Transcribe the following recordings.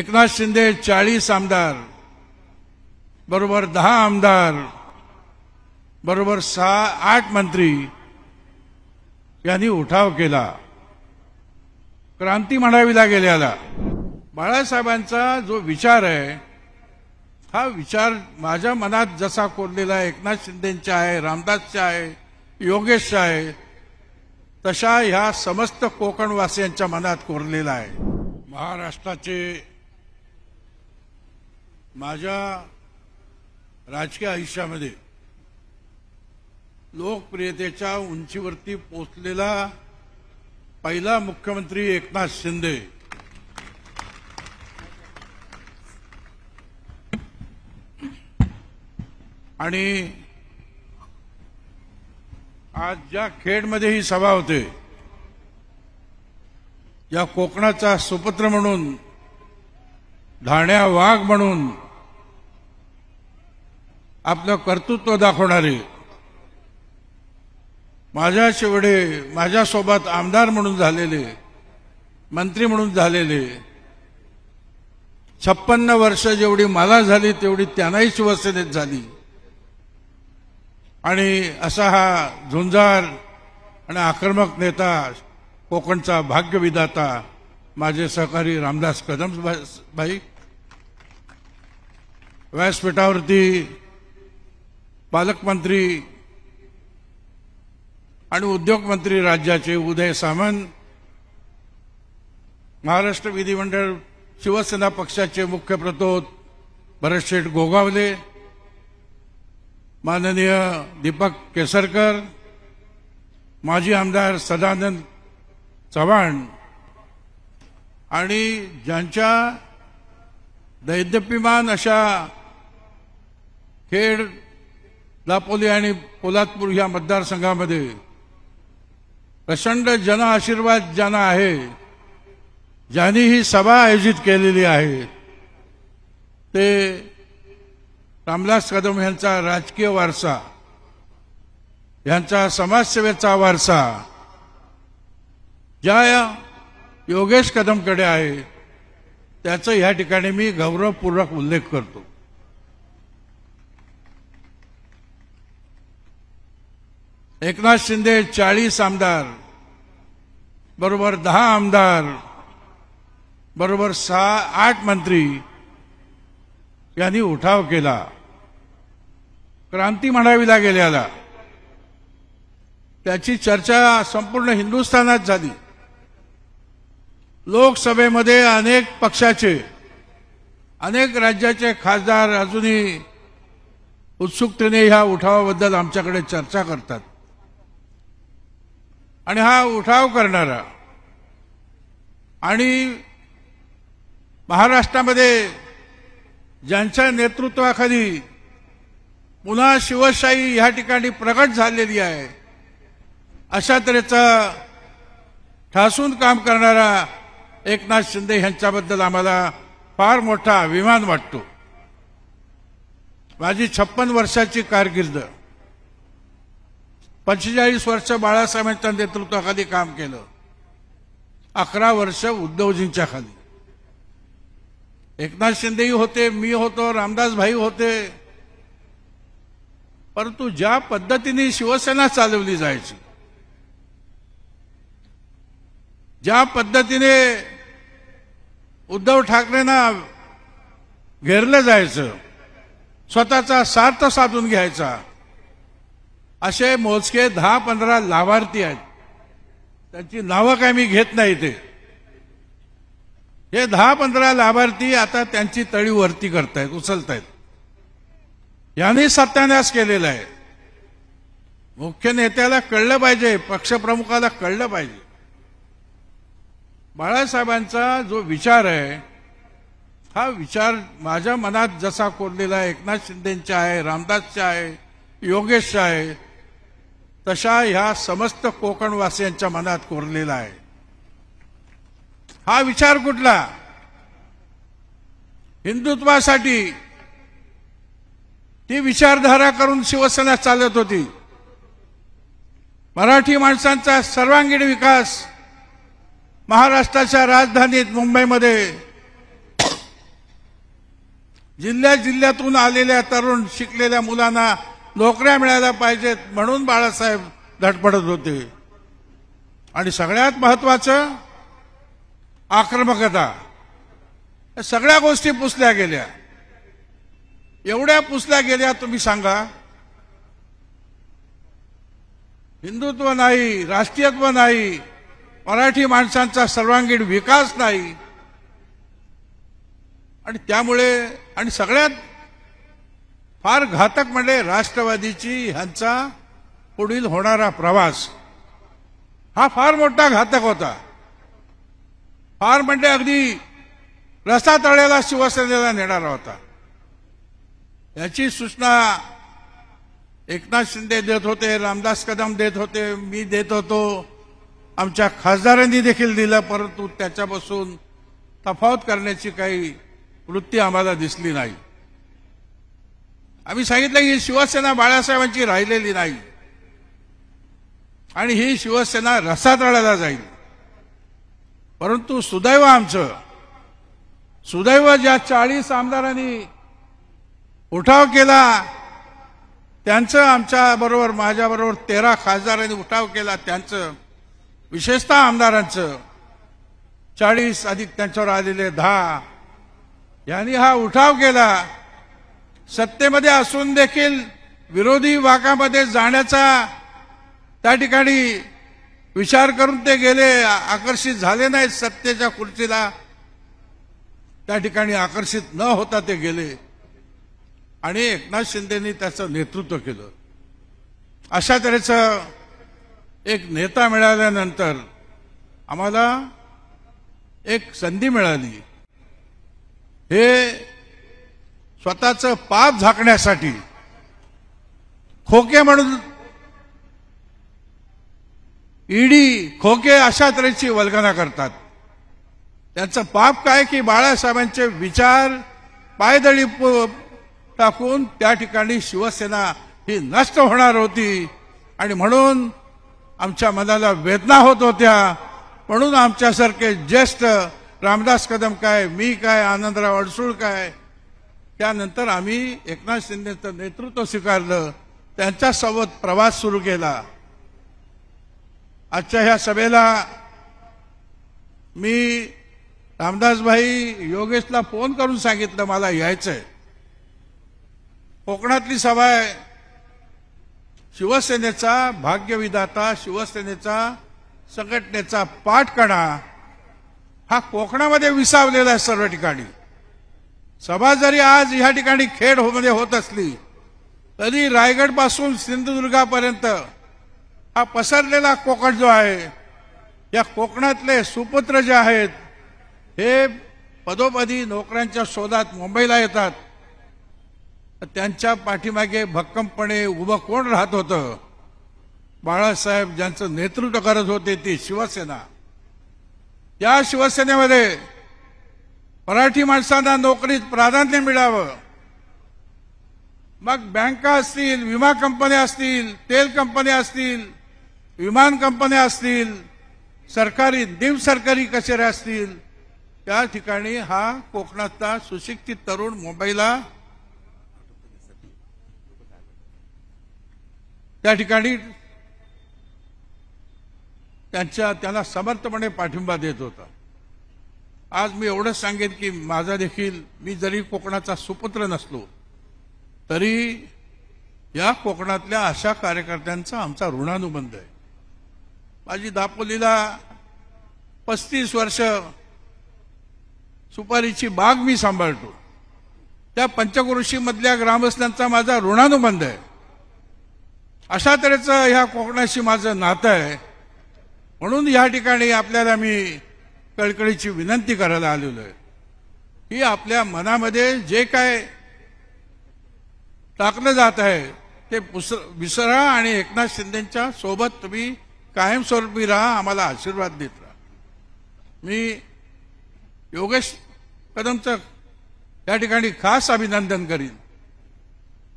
एकनाथ शिंदे चाळीस आमदार बरोबर दहा आमदार बरोबर सहा आठ मंत्री यांनी उठाव केला क्रांती म्हणावी लागेल याला बाळासाहेबांचा जो विचार आहे हा विचार माझ्या मनात जसा कोरलेला आहे एकनाथ शिंदेंचा आहे रामदासचा आहे योगेशचा आहे तशा ह्या समस्त कोकणवासियांच्या मनात कोरलेला आहे महाराष्ट्राचे माझ्या राजकीय आयुष्यामध्ये लोकप्रियतेच्या उंचीवरती पोचलेला पहिला मुख्यमंत्री एकनाथ शिंदे आणि आज ज्या खेडमध्ये ही सभा होते या कोकणाचा सुपत्र म्हणून धाण्या वाघ म्हणून आपलं कर्तृत्व दाखवणारे माझ्या शेवडे माझ्यासोबत आमदार म्हणून झालेले मंत्री म्हणून झालेले छप्पन्न वर्ष जेवढी मला झाली तेवढी त्यांनाही शिवसेनेत झाली आणि असा हा झुंजार आणि आक्रमक नेता कोकणचा भाग्यविधाता माझे सहकारी रामदास कदम भाई व्यासपीठावरती पालकमंत्री आणि उद्योगमंत्री राज्याचे उदय सामंत महाराष्ट्र विधिमंडळ शिवसेना पक्षाचे मुख्य प्रतोद भरतशेठ गोगावले माननीय दीपक केसरकर माजी आमदार सदानंद चव्हाण आणि ज्यांच्या दैद्यपिमान अशा खेड दापोली आणि पोलादपूर या मतदारसंघामध्ये प्रचंड जन आशीर्वाद ज्यांना आहे ज्यांनी ही सभा आयोजित केलेली आहे ते रामदास कदम यांचा राजकीय वारसा यांचा समाजसेवेचा वारसा ज्या योगेश कदमकडे आहे त्याचं या ठिकाणी मी गौरवपूर्वक उल्लेख करतो एकनाथ शिंदे चाळीस आमदार बरोबर दहा आमदार बरोबर सहा आठ मंत्री यांनी उठाव केला क्रांती म्हणावी लागेल याला त्याची चर्चा संपूर्ण हिंदुस्थानात झाली लोकसभेमध्ये अनेक पक्षाचे अनेक राज्याचे खासदार अजूनही उत्सुकतेने ह्या उठावाबद्दल आमच्याकडे चर्चा करतात आणि हा उठाव करणारा आणि महाराष्ट्रामध्ये ज्यांच्या नेतृत्वाखाली पुन्हा शिवशाही ह्या ठिकाणी प्रकट झालेली आहे अशा तऱ्हेचा ठासून काम करणारा एकनाथ शिंदे यांच्याबद्दल आम्हाला फार मोठा अभिमान वाटतो माझी छप्पन वर्षाची कारकिर्द पंचेचाळीस वर्ष बाळासाहेबांच्या नेतृत्वाखाली काम केलं अकरा वर्ष उद्धवजींच्या खाली एकनाथ शिंदेही होते मी होतो रामदास भाई होते परंतु ज्या पद्धतीने शिवसेना चालवली जायची ज्या पद्धतीने उद्धव ठाकरेंना घेरलं जायचं स्वतःचा सार्थ साधून घ्यायचा असे मोजके दहा पंधरा लाभार्थी आहेत त्यांची नावं काय मी घेत नाही ते हे दहा पंधरा लाभार्थी आता त्यांची तळी वरती करतायत उचलतायत यांनी सत्यानाश केलेला आहे मुख्य नेत्याला कळलं पाहिजे पक्षप्रमुखाला कळलं पाहिजे बाळासाहेबांचा जो विचार आहे हा विचार माझ्या मनात जसा कोरलेला आहे एकनाथ शिंदेंचा आहे रामदासचा आहे योगेशचा आहे तशा ह्या समस्त कोकणवासियांच्या मनात कोरलेला आहे हा विचार कुठला हिंदुत्वासाठी ती विचारधारा करून शिवसेना चालत होती मराठी माणसांचा सर्वांगीण विकास महाराष्ट्राच्या राजधानीत मुंबईमध्ये जिल्ह्या जिल्ह्यातून आलेल्या तरुण शिकलेल्या मुलांना नोकऱ्या मिळायला पाहिजेत म्हणून बाळासाहेब धडपडत होते आणि सगळ्यात महत्वाचं आक्रमकता सगळ्या गोष्टी पुसल्या गेल्या एवढ्या पुसल्या गेल्या तुम्ही सांगा हिंदुत्व नाही राष्ट्रीयत्व नाही मराठी माणसांचा सर्वांगीण विकास नाही आणि त्यामुळे आणि सगळ्यात फार घातक म्हणजे राष्ट्रवादीची ह्यांचा पुढील होणारा प्रवास हा फार मोठा घातक होता फार म्हणजे अगदी रस्ता तळ्याला शिवसेनेला नेणारा होता याची सूचना एकनाथ शिंदे देत होते रामदास कदम देत होते मी देत होतो आमच्या खासदारांनी देखील दिलं परंतु त्याच्यापासून तफावत करण्याची काही वृत्ती आम्हाला दिसली नाही आम्ही सांगितलं की शिवसेना बाळासाहेबांची राहिलेली नाही आणि ही शिवसेना रसात रडायला जाईल परंतु सुदैव आमचं सुदैव ज्या चाळीस आमदारांनी उठाव केला त्यांचं आमच्या बरोबर माझ्याबरोबर तेरा खासदारांनी उठाव केला त्यांचं विशेषतः आमदारांचं चाळीस अधिक त्यांच्यावर आलेले दहा यांनी हा उठाव केला सत्तेमध्ये असून देखील विरोधी वाकामध्ये जाण्याचा त्या ठिकाणी विचार करून ते गेले आकर्षित झाले नाहीत सत्तेच्या खुर्चीला त्या ठिकाणी आकर्षित न होता ते गेले आणि एकनाथ शिंदेनी त्याचं नेतृत्व केलं अशा तऱ्हेचं एक नेता मिळाल्यानंतर आम्हाला एक संधी मिळाली हे स्वतःचं पाप झाकण्यासाठी खोके म्हणून ईडी खोके अशा तऱ्हेची वल्गना करतात त्यांचं पाप काय की बाळासाहेबांचे विचार पायदळी टाकून त्या ठिकाणी शिवसेना ही नष्ट होणार होती आणि म्हणून आमच्या मनाला वेदना होत होत्या म्हणून आमच्यासारखे ज्येष्ठ रामदास कदम काय मी काय आनंदराव अडसूळ काय त्यानंतर आम्ही एकनाथ शिंदेचं नेतृत्व स्वीकारलं त्यांच्यासोबत प्रवास सुरू केला आजच्या ह्या सभेला मी रामदासभाई योगेशला फोन करून सांगितलं मला यायचंय कोकणातली सभा आहे शिवसेनेचा भाग्यविधाता शिवसेनेचा संघटनेचा पाठकणा हा कोकणामध्ये विसावलेला आहे सर्व ठिकाणी सभा जरी आज या ठिकाणी खेड हो- मध्ये होत असली तरी रायगडपासून सिंधुदुर्गापर्यंत हा पसरलेला कोकण जो आहे या कोकणातले सुपुत्र जे आहेत हे पदोपदी नोकऱ्यांच्या शोधात मुंबईला येतात त्यांच्या पाठीमागे भक्कमपणे उभं कोण राहत होतं बाळासाहेब ज्यांचं नेतृत्व करत होते ती शिवसेना या शिवसेनेमध्ये मराठी माणसांना नोकरीत प्राधान्य मिळावं मग बँका असतील विमा कंपन्या असतील तेल कंपन्या असतील विमान कंपन्या असतील सरकारी निमसरकारी कचेऱ्या असतील त्या ठिकाणी हा कोकणातला सुशिक्षित तरुण मुंबईला त्या ठिकाणी त्यांच्या त्याला समर्थपणे पाठिंबा देत होता आज मी एवढंच सांगेन की माझा देखील मी जरी कोकणाचा सुपुत्र नसलो तरी या कोकणातल्या अशा कार्यकर्त्यांचा आमचा ऋणानुबंध आहे माझी दापोलीला पस्तीस वर्ष सुपारीची बाग मी सांभाळतो त्या पंचकृषीमधल्या ग्रामस्थांचा माझा ऋणानुबंध आहे अशा तऱ्हेचं ह्या कोकणाशी माझं नातं आहे म्हणून या ठिकाणी आपल्याला मी कळकळीची विनंती करायला आलेलो आहे की आपल्या मनामध्ये जे काय टाकलं जात आहे ते विसरा आणि एकनाथ शिंदेच्या सोबत तुम्ही कायमस्वरूपी राहा आम्हाला आशीर्वाद देत राहा मी योगेश कदमचं या ठिकाणी खास अभिनंदन करीन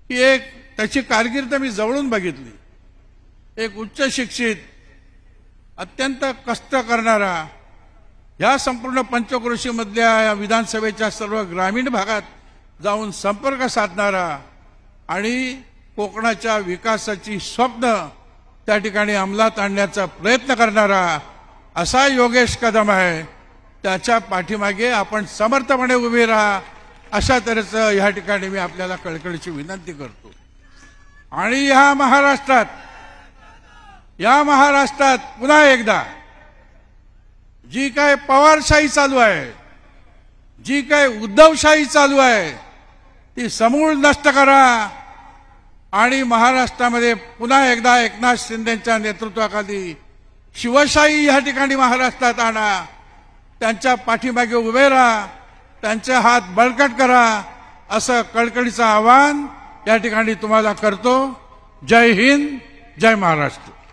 की एक त्याची कारकीर्द मी जवळून बघितली एक उच्च शिक्षित अत्यंत कष्ट करणारा या संपूर्ण पंचक्रोशीमधल्या विधानसभेच्या सर्व ग्रामीण भागात जाऊन संपर्क साधणारा आणि कोकणाच्या विकासाची स्वप्न त्या ठिकाणी अंमलात आणण्याचा प्रयत्न करणारा असा योगेश कदम आहे त्याच्या पाठीमागे आपण समर्थपणे उभे राहा अशा तऱ्हेचं या ठिकाणी मी आपल्याला कळकळीची विनंती करतो आणि ह्या महाराष्ट्रात या महाराष्ट्रात पुन्हा एकदा जी काय पवारशाही चालू आहे जी काय उद्धवशाही चालू आहे ती समूळ नष्ट करा आणि महाराष्ट्रामध्ये पुन्हा एकदा एकनाथ शिंदेच्या नेतृत्वाखाली शिवशाही या ठिकाणी महाराष्ट्रात आणा त्यांच्या पाठीमागे उभे राहा त्यांचे हात बळकट करा असं कळकळीचं आवाहन या ठिकाणी तुम्हाला करतो जय हिंद जय महाराष्ट्र